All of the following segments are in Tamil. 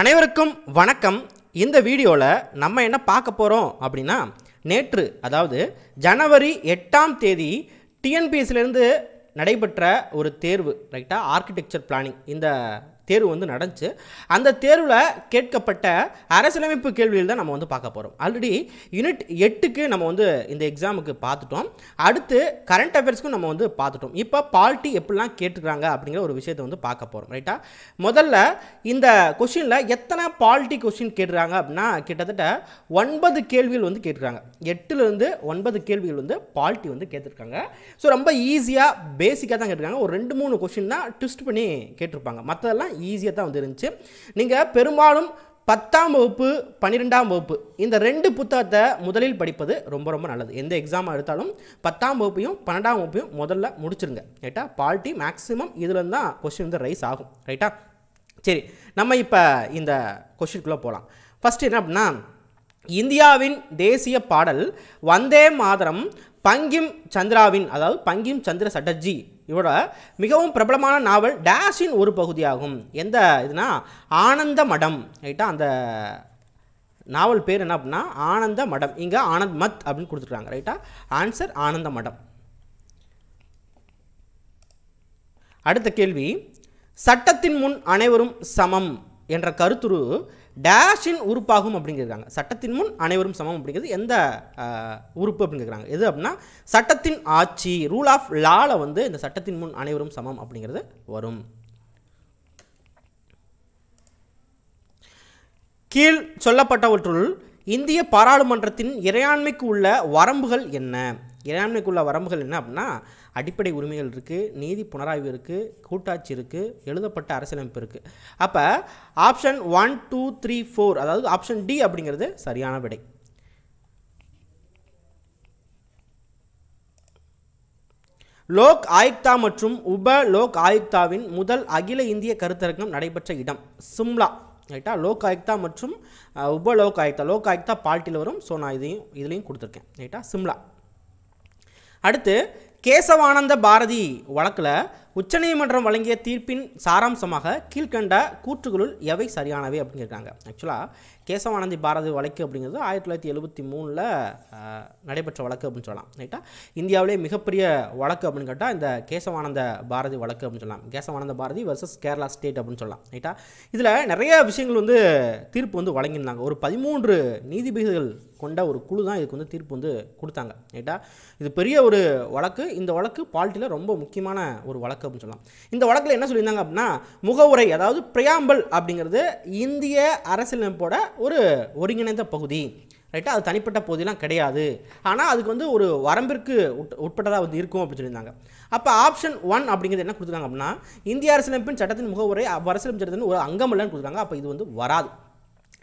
அனைவருக்கும் வணக்கம் இந்த வீடியோவில் நம்ம என்ன பார்க்க போகிறோம் அப்படின்னா நேற்று அதாவது ஜனவரி எட்டாம் தேதி டிஎன்பிஎஸ்சிலேருந்து நடைபெற்ற ஒரு தேர்வு ரைட்டாக ஆர்கிடெக்சர் பிளானிங் இந்த தேர்வு வந்து நடந்துச்சு அந்த தேர்வில் கேட்கப்பட்ட அரசியலமைப்பு கேள்வியில் தான் நம்ம வந்து பார்க்க போகிறோம் ஆல்ரெடி யூனிட் எட்டுக்கு நம்ம வந்து இந்த எக்ஸாமுக்கு பார்த்துட்டோம் அடுத்து கரண்ட் அஃபேர்ஸ்க்கும் நம்ம வந்து பார்த்துட்டோம் இப்போ பால்ட்டி எப்படிலாம் கேட்டுக்கிறாங்க அப்படிங்கிற ஒரு விஷயத்தை வந்து பார்க்க போகிறோம் ரைட்டா முதல்ல இந்த கொஷினில் எத்தனை பால்ட்டி கொஷின் கேட்டுறாங்க அப்படின்னா கிட்டத்தட்ட ஒன்பது கேள்விகள் வந்து கேட்டுக்கிறாங்க எட்டுலேருந்து ஒன்பது கேள்விகள் வந்து பால்ட்டி வந்து கேட்டிருக்காங்க ஸோ ரொம்ப ஈஸியாக பேசிக்காக தான் கேட்டிருக்காங்க ஒரு ரெண்டு மூணு கொஷின் தான் ட்விஸ்ட் பண்ணி கேட்டிருப்பாங்க மற்றதெல்லாம் ஈஸியாக தான் வந்து இருந்துச்சு நீங்கள் பெரும்பாலும் பத்தாம் வகுப்பு பன்னிரெண்டாம் வகுப்பு இந்த ரெண்டு புத்தகத்தை முதலில் படிப்பது ரொம்ப ரொம்ப நல்லது எந்த எக்ஸாம் எடுத்தாலும் பத்தாம் வகுப்பையும் பன்னெண்டாம் வகுப்பையும் முதல்ல முடிச்சிருங்க ரைட்டா பால்ட்டி மேக்ஸிமம் இதுலேருந்து தான் கொஷின் வந்து ரைஸ் ஆகும் ரைட்டா சரி நம்ம இப்போ இந்த கொஷினுக்குள்ளே போகலாம் ஃபஸ்ட்டு என்ன அப்படின்னா இந்தியாவின் தேசிய பாடல் வந்தே மாதரம் பங்கிம் சந்திராவின் அதாவது பங்கிம் சந்திர சட்டர்ஜி இவரோட மிகவும் பிரபலமான நாவல் டேஷின் ஒரு பகுதியாகும் எந்த இதுனா ஆனந்த மடம் ரைட்டா அந்த நாவல் பேர் என்ன அப்படின்னா ஆனந்த மடம் இங்கே ஆனந்த் மத் அப்படின்னு கொடுத்துருக்காங்க ரைட்டா ஆன்சர் ஆனந்த மடம் அடுத்த கேள்வி சட்டத்தின் முன் அனைவரும் சமம் என்ற கருத்துரு டேஷின் உறுப்பாகும் அப்படிங்கிறாங்க சட்டத்தின் முன் அனைவரும் சமம் அப்படிங்கிறது எந்த உறுப்பு அப்படிங்கிறாங்க எது அப்படின்னா சட்டத்தின் ஆட்சி ரூல் ஆஃப் லாவில் வந்து இந்த சட்டத்தின் முன் அனைவரும் சமம் அப்படிங்கிறது வரும் கீழ் சொல்லப்பட்டவற்றுள் இந்திய பாராளுமன்றத்தின் இறையாண்மைக்கு உள்ள வரம்புகள் என்ன இறையாண்மைக்குள்ள வரம்புகள் என்ன அப்படின்னா அடிப்படை உரிமைகள் இருக்குது நீதி புனராய்வு இருக்குது கூட்டாட்சி இருக்குது எழுதப்பட்ட அரசியலமைப்பு இருக்குது அப்போ option one two three four அதாவது ஆப்ஷன் டி அப்படிங்கிறது சரியான விடை லோக் ஆயுக்தா மற்றும் உப லோக் ஆயுக்தாவின் முதல் அகில இந்திய கருத்தரங்கம் நடைபெற்ற இடம் சிம்லா ரைட்டா லோக் ஆயுக்தா மற்றும் உப லோக் ஆயுக்தா லோக் ஆயுக்தா பால்ட்டியில் வரும் ஸோ நான் இதையும் இதுலேயும் கொடுத்துருக்கேன் ரைட்டா சிம்லா அடுத்து கேசவானந்த பாரதி வழக்கில் உச்சநீதிமன்றம் வழங்கிய தீர்ப்பின் சாராம்சமாக கீழ்கண்ட கூற்றுகளுள் எவை சரியானவை அப்படின்னு ஆக்சுவலாக கேசவானந்தி பாரதி வழக்கு அப்படிங்கிறது ஆயிரத்தி தொள்ளாயிரத்தி எழுபத்தி மூணில் நடைபெற்ற வழக்கு அப்படின்னு சொல்லலாம் ரைட்டா இந்தியாவிலே மிகப்பெரிய வழக்கு அப்படின்னு கேட்டால் இந்த கேசவானந்த பாரதி வழக்கு அப்படின்னு சொல்லலாம் கேசவானந்த பாரதி வர்சஸ் கேரளா ஸ்டேட் அப்படின்னு சொல்லலாம் ரைட்டா இதில் நிறைய விஷயங்கள் வந்து தீர்ப்பு வந்து வழங்கியிருந்தாங்க ஒரு பதிமூன்று நீதிபதிகள் கொண்ட ஒரு குழு தான் இதுக்கு வந்து தீர்ப்பு வந்து கொடுத்தாங்க ரைட்டா இது பெரிய ஒரு வழக்கு இந்த வழக்கு பால்ட்டியில் ரொம்ப முக்கியமான ஒரு வழக்கு அப்படின்னு சொல்லலாம் இந்த வழக்கில் என்ன சொல்லியிருந்தாங்க அப்படின்னா முகவுரை அதாவது பிரியாம்பல் அப்படிங்கிறது இந்திய அரசியலமைப்போட ஒரு ஒருங்கிணைந்த பகுதி ரைட்டாக அது தனிப்பட்ட பகுதியெலாம் கிடையாது ஆனால் அதுக்கு வந்து ஒரு வரம்பிற்கு உட் உட்பட்டதாக வந்து இருக்கும் அப்படின்னு சொல்லியிருந்தாங்க அப்போ ஆப்ஷன் ஒன் அப்படிங்கிறது என்ன கொடுத்துருக்காங்க அப்படின்னா இந்திய அரசியலமைப்பின் சட்டத்தின் முகவுரை அரசியலமைப்பு சட்டத்தின் ஒரு இல்லைன்னு கொடுத்துருக்காங்க அப்போ இது வந்து வராது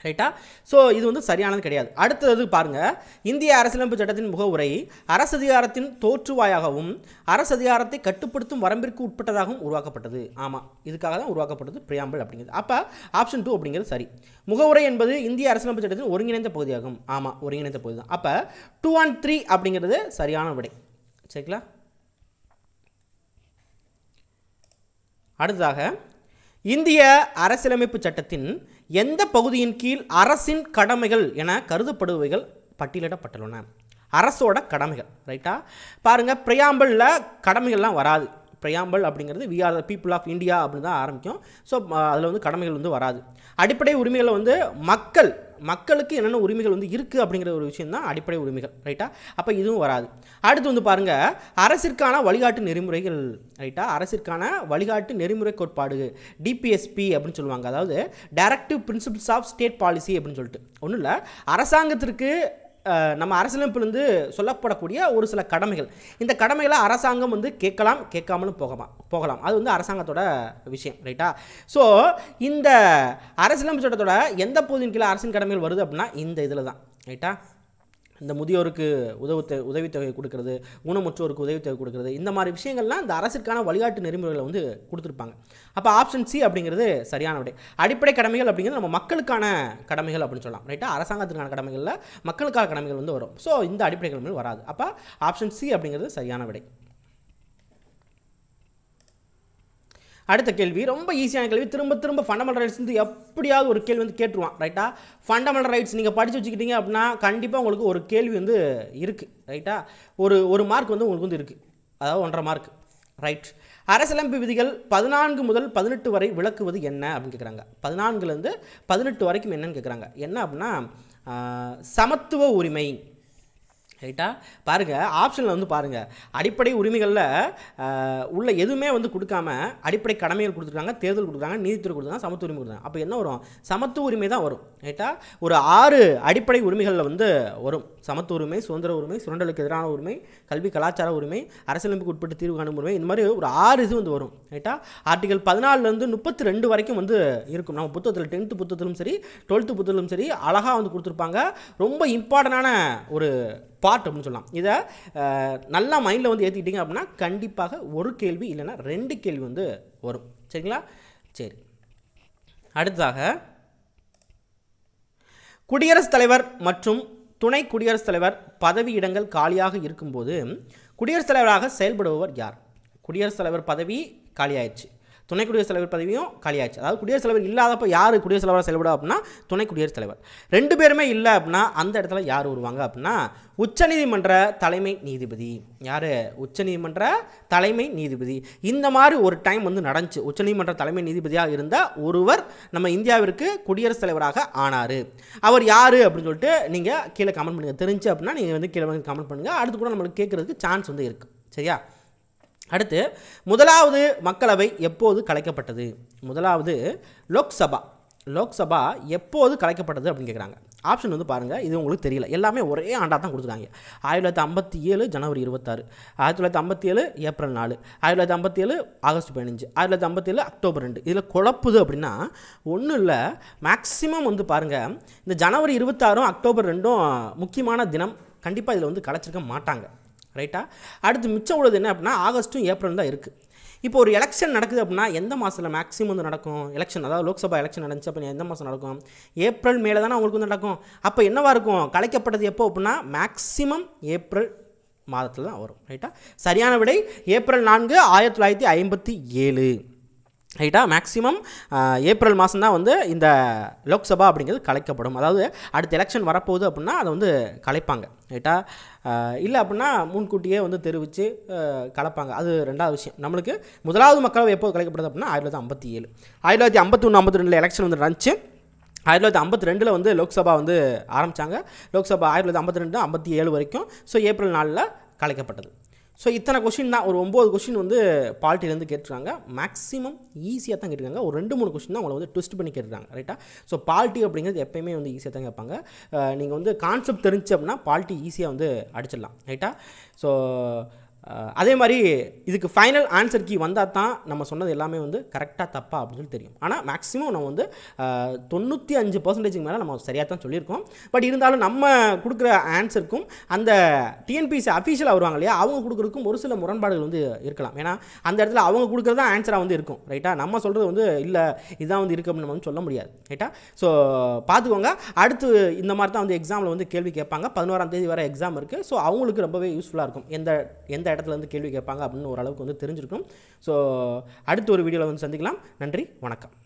ரைட்டா ஸோ இது வந்து சரியானது கிடையாது அடுத்தது பாருங்கள் இந்திய அரசியலமைப்பு சட்டத்தின் முகவுரை அரசதிகாரத்தின் தோற்றுவாயாகவும் அரசதிகாரத்தை கட்டுப்படுத்தும் வரம்பிற்கு உட்பட்டதாகவும் உருவாக்கப்பட்டது ஆமாம் இதுக்காக தான் உருவாக்கப்பட்டது பிரியாம்பல் அப்படிங்கிறது அப்போ ஆப்ஷன் டூ அப்படிங்கிறது சரி முகவுரை என்பது இந்திய அரசியலமைப்பு சட்டத்தின் ஒருங்கிணைந்த பகுதியாகும் ஆமாம் ஒருங்கிணைந்த பகுதி தான் அப்போ டூ அண்ட் த்ரீ அப்படிங்கிறது சரியான விடை சரிங்களா அடுத்ததாக இந்திய அரசியலமைப்பு சட்டத்தின் எந்த பகுதியின் கீழ் அரசின் கடமைகள் என கருதப்படுபவைகள் பட்டியலிடப்பட்டுள்ளன அரசோட கடமைகள் ரைட்டா பாருங்கள் பிரியாம்பலில் கடமைகள்லாம் வராது பிரியாம்பல் அப்படிங்கிறது we are the people of India அப்படின்னு தான் ஆரம்பிக்கும் ஸோ அதில் வந்து கடமைகள் வந்து வராது அடிப்படை உரிமைகளை வந்து மக்கள் மக்களுக்கு என்னென்ன உரிமைகள் வந்து இருக்குது அப்படிங்கிற ஒரு விஷயம் தான் அடிப்படை உரிமைகள் ரைட்டா அப்போ இதுவும் வராது அடுத்து வந்து பாருங்கள் அரசிற்கான வழிகாட்டு நெறிமுறைகள் ரைட்டா அரசிற்கான வழிகாட்டு நெறிமுறை கோட்பாடு டிபிஎஸ்பி அப்படின்னு சொல்லுவாங்க அதாவது directive principles of state policy அப்படின்னு சொல்லிட்டு ஒன்றும் இல்லை அரசாங்கத்திற்கு நம்ம அரசியலமைப்புலேருந்து சொல்லப்படக்கூடிய ஒரு சில கடமைகள் இந்த கடமைகளை அரசாங்கம் வந்து கேட்கலாம் கேட்காமலும் போகலாம் போகலாம் அது வந்து அரசாங்கத்தோட விஷயம் ரைட்டா ஸோ இந்த அரசியலமைப்பு சட்டத்தோட எந்த பகுதியின் கீழே அரசின் கடமைகள் வருது அப்படின்னா இந்த இதில் தான் ரைட்டா இந்த முதியோருக்கு உதவு உதவித்தொகை கொடுக்கறது ஊனமுற்றோருக்கு உதவித்தொகை கொடுக்கறது இந்த மாதிரி விஷயங்கள்லாம் இந்த அரசிற்கான வழிகாட்டு நெறிமுறைகளை வந்து கொடுத்துருப்பாங்க அப்போ ஆப்ஷன் சி அப்படிங்கிறது சரியான விடை அடிப்படை கடமைகள் அப்படிங்கிறது நம்ம மக்களுக்கான கடமைகள் அப்படின்னு சொல்லலாம் ரைட்டா அரசாங்கத்துக்கான கடமைகளில் மக்களுக்கான கடமைகள் வந்து வரும் ஸோ இந்த அடிப்படை கடமைகள் வராது அப்போ ஆப்ஷன் சி அப்படிங்கிறது சரியான விடை அடுத்த கேள்வி ரொம்ப ஈஸியான கேள்வி திரும்ப திரும்ப ஃபண்டமெண்டல் ரைட்ஸ் வந்து எப்படியாவது ஒரு கேள்வி வந்து கேட்டுருவான் ரைட்டா ஃபண்டமெண்டல் ரைட்ஸ் நீங்கள் படித்து வச்சுக்கிட்டீங்க அப்படின்னா கண்டிப்பாக உங்களுக்கு ஒரு கேள்வி வந்து இருக்குது ரைட்டா ஒரு ஒரு மார்க் வந்து உங்களுக்கு வந்து இருக்குது அதாவது ஒன்றரை மார்க் ரைட் அரசியலமைப்பு விதிகள் பதினான்கு முதல் பதினெட்டு வரை விளக்குவது என்ன அப்படின்னு கேட்குறாங்க பதினான்குலேருந்து பதினெட்டு வரைக்கும் என்னன்னு கேட்குறாங்க என்ன அப்படின்னா சமத்துவ உரிமை ரைட்டா பாருங்கள் ஆப்ஷனில் வந்து பாருங்கள் அடிப்படை உரிமைகளில் உள்ள எதுவுமே வந்து கொடுக்காம அடிப்படை கடமைகள் கொடுத்துருக்காங்க தேர்தல் கொடுக்குறாங்க நீதித்துறை கொடுத்துருக்காங்க சமத்துவ உரிமை கொடுத்தாங்க அப்போ என்ன வரும் சமத்துவ உரிமை தான் வரும் ரைட்டா ஒரு ஆறு அடிப்படை உரிமைகளில் வந்து வரும் சமத்துவ உரிமை சுதந்திர உரிமை சுரண்டலுக்கு எதிரான உரிமை கல்வி கலாச்சார உரிமை அரசியலமைப்புக்கு உட்பட்டு தீர்வு காணும் உரிமை இந்த மாதிரி ஒரு ஆறு இது வந்து வரும் ரைட்டா ஆர்டிகல் பதினாலுலேருந்து முப்பத்தி ரெண்டு வரைக்கும் வந்து இருக்கும் நம்ம புத்தகத்தில் டென்த்து புத்தகத்திலும் சரி டுவெல்த்து புத்தகத்திலும் சரி அழகாக வந்து கொடுத்துருப்பாங்க ரொம்ப இம்பார்ட்டண்டான ஒரு பா தாட் அப்படின்னு சொல்லலாம் இதை நல்லா மைண்டில் வந்து ஏற்றிக்கிட்டிங்க அப்படின்னா கண்டிப்பாக ஒரு கேள்வி இல்லைன்னா ரெண்டு கேள்வி வந்து வரும் சரிங்களா சரி அடுத்ததாக குடியரசுத் தலைவர் மற்றும் துணை குடியரசுத் தலைவர் பதவியிடங்கள் காலியாக இருக்கும்போது குடியரசுத் தலைவராக செயல்படுபவர் யார் குடியரசுத் தலைவர் பதவி காலியாயிடுச்சு துணை குடியரசுத் தலைவர் பதவியும் காலியாச்சு அதாவது குடியரசுத் தலைவர் இல்லாதப்போ யார் குடியரசுத் தலைவராக செயல்படும் அப்படின்னா துணை குடியரசுத் தலைவர் ரெண்டு பேருமே இல்லை அப்படின்னா அந்த இடத்துல யார் வருவாங்க அப்படின்னா உச்சநீதிமன்ற தலைமை நீதிபதி யார் உச்சநீதிமன்ற தலைமை நீதிபதி இந்த மாதிரி ஒரு டைம் வந்து நடந்துச்சு உச்சநீதிமன்ற தலைமை நீதிபதியாக இருந்த ஒருவர் நம்ம இந்தியாவிற்கு குடியரசுத் தலைவராக ஆனார் அவர் யார் அப்படின்னு சொல்லிட்டு நீங்கள் கீழே கமெண்ட் பண்ணுங்கள் தெரிஞ்சு அப்படின்னா நீங்கள் வந்து கீழே கமெண்ட் பண்ணுங்கள் அடுத்து கூட நம்மளுக்கு கேட்குறதுக்கு சான்ஸ் வந்து இருக்குது சரியா அடுத்து முதலாவது மக்களவை எப்போது கலைக்கப்பட்டது முதலாவது லோக்சபா லோக்சபா எப்போது கலைக்கப்பட்டது அப்படின்னு கேட்குறாங்க ஆப்ஷன் வந்து பாருங்கள் இது உங்களுக்கு தெரியல எல்லாமே ஒரே ஆண்டாக தான் கொடுத்துருக்காங்க ஆயிரத்தி தொள்ளாயிரத்தி ஐம்பத்தி ஏழு ஜனவரி இருபத்தாறு ஆயிரத்தி தொள்ளாயிரத்தி ஐம்பத்தி ஏழு ஏப்ரல் நாலு ஆயிரத்தி தொள்ளாயிரத்தி ஐம்பத்தி ஏழு ஆகஸ்ட் பதினஞ்சு ஆயிரத்தி தொள்ளாயிரத்தி ஐம்பத்தி ஏழு அக்டோபர் ரெண்டு இதில் குழப்புது அப்படின்னா ஒன்றும் இல்லை மேக்ஸிமம் வந்து பாருங்கள் இந்த ஜனவரி இருபத்தாறும் அக்டோபர் ரெண்டும் முக்கியமான தினம் கண்டிப்பாக இதில் வந்து கலைச்சிருக்க மாட்டாங்க ரைட்டா அடுத்து மிச்சம் உள்ளது என்ன அப்படின்னா ஆகஸ்ட்டும் ஏப்ரல் தான் இருக்குது இப்போ ஒரு எலெக்ஷன் நடக்குது அப்படின்னா எந்த மாதத்தில் மேக்ஸிமம் வந்து நடக்கும் எலெக்ஷன் அதாவது லோக்சபா எலெக்ஷன் நடந்துச்சு அப்படின்னா எந்த மாதம் நடக்கும் ஏப்ரல் மேலே தானே அவங்களுக்கு வந்து நடக்கும் அப்போ என்னவாக இருக்கும் கலைக்கப்பட்டது எப்போ அப்படின்னா மேக்ஸிமம் ஏப்ரல் மாதத்தில் தான் வரும் ரைட்டா சரியான விடை ஏப்ரல் நான்கு ஆயிரத்தி தொள்ளாயிரத்தி ஐம்பத்தி ஏழு ரைட்டாக மேக்ஸிமம் ஏப்ரல் மாதம் தான் வந்து இந்த லோக்சபா அப்படிங்கிறது கலைக்கப்படும் அதாவது அடுத்த எலெக்ஷன் வரப்போகுது அப்படின்னா அதை வந்து கலைப்பாங்க ரைட்டா இல்லை அப்படின்னா முன்கூட்டியே வந்து தெரிவித்து கலப்பாங்க அது ரெண்டாவது விஷயம் நம்மளுக்கு முதலாவது மக்களவை எப்போது கலைக்கப்படுது அப்படின்னா ஆயிரத்தி தொள்ளாயிரத்தி ஐம்பத்தி ஏழு ஆயிரத்தி தொள்ளாயிரத்தி ஐம்பத்தி ஒன்று ஐம்பத்தி ரெண்டில் எலெக்ஷன் வந்து நடந்துச்சு ஆயிரத்தி தொள்ளாயிரத்தி ஐம்பத்தி ரெண்டில் வந்து லோக்சபா வந்து ஆரம்பித்தாங்க லோக்சபா ஆயிரத்தி தொள்ளாயிரத்தி ஐம்பத்தி ரெண்டு ஐம்பத்தி ஏழு வரைக்கும் ஸோ ஏப்ரல் நாளில் கலைக்கப்பட்டது ஸோ இத்தனை கொஷின் தான் ஒரு ஒம்பது கொஷின் வந்து பாலிட்டிலேருந்து கேட்டுருக்காங்க மேக்ஸிமம் ஈஸியாக தான் கேட்டுருக்காங்க ஒரு ரெண்டு மூணு கொஷின் தான் உங்களை வந்து ட்விஸ்ட் பண்ணி கேட்டுருக்காங்க ரைட்டா ஸோ பால்ட்டி அப்படிங்கிறது எப்பயுமே வந்து ஈஸியாக தான் கேட்பாங்க நீங்கள் வந்து கான்செப்ட் தெரிஞ்சு அப்படின்னா பால்ட்டி ஈஸியாக வந்து அடிச்சிடலாம் ரைட்டா ஸோ அதே மாதிரி இதுக்கு ஃபைனல் ஆன்சர் கீ வந்தால் தான் நம்ம சொன்னது எல்லாமே வந்து கரெக்டாக தப்பா அப்படின்னு சொல்லி தெரியும் ஆனால் மேக்ஸிமம் நம்ம வந்து தொண்ணூற்றி அஞ்சு பர்சன்டேஜுக்கு மேலே நம்ம சரியாக தான் சொல்லியிருக்கோம் பட் இருந்தாலும் நம்ம கொடுக்குற ஆன்சருக்கும் அந்த டிஎன்பிசி அஃபீஷியலாக வருவாங்க இல்லையா அவங்க கொடுக்குறதுக்கும் ஒரு சில முரண்பாடுகள் வந்து இருக்கலாம் ஏன்னா அந்த இடத்துல அவங்க கொடுக்குறது தான் ஆன்சராக வந்து இருக்கும் ரைட்டாக நம்ம சொல்கிறது வந்து இல்லை இதான் வந்து இருக்குது அப்படின்னு நம்ம சொல்ல முடியாது ரைட்டா ஸோ பார்த்துக்கோங்க அடுத்து இந்த மாதிரி தான் வந்து எக்ஸாமில் வந்து கேள்வி கேட்பாங்க பதினோராம் தேதி வர எக்ஸாம் இருக்குது ஸோ அவங்களுக்கு ரொம்பவே யூஸ்ஃபுல்லாக இருக்கும் எந்த எந்த இடத்துலேருந்து கேள்வி கேட்பாங்க அப்படின்னு ஓரளவுக்கு வந்து தெரிஞ்சிருக்கும் ஸோ அடுத்த ஒரு வீடியோவில் வந்து சந்திக்கலாம் நன்றி வணக்கம்